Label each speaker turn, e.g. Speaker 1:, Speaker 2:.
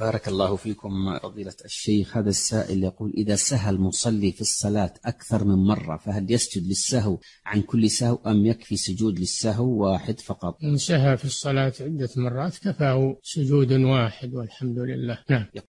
Speaker 1: بارك الله فيكم فضيلة
Speaker 2: الشيخ هذا السائل يقول إذا سهى المصلي في الصلاة أكثر من مرة فهل يسجد للسهو عن كل سهو أم يكفي سجود للسهو
Speaker 3: واحد فقط إن
Speaker 4: سهى في الصلاة عدة مرات كفاه سجود واحد والحمد لله نعم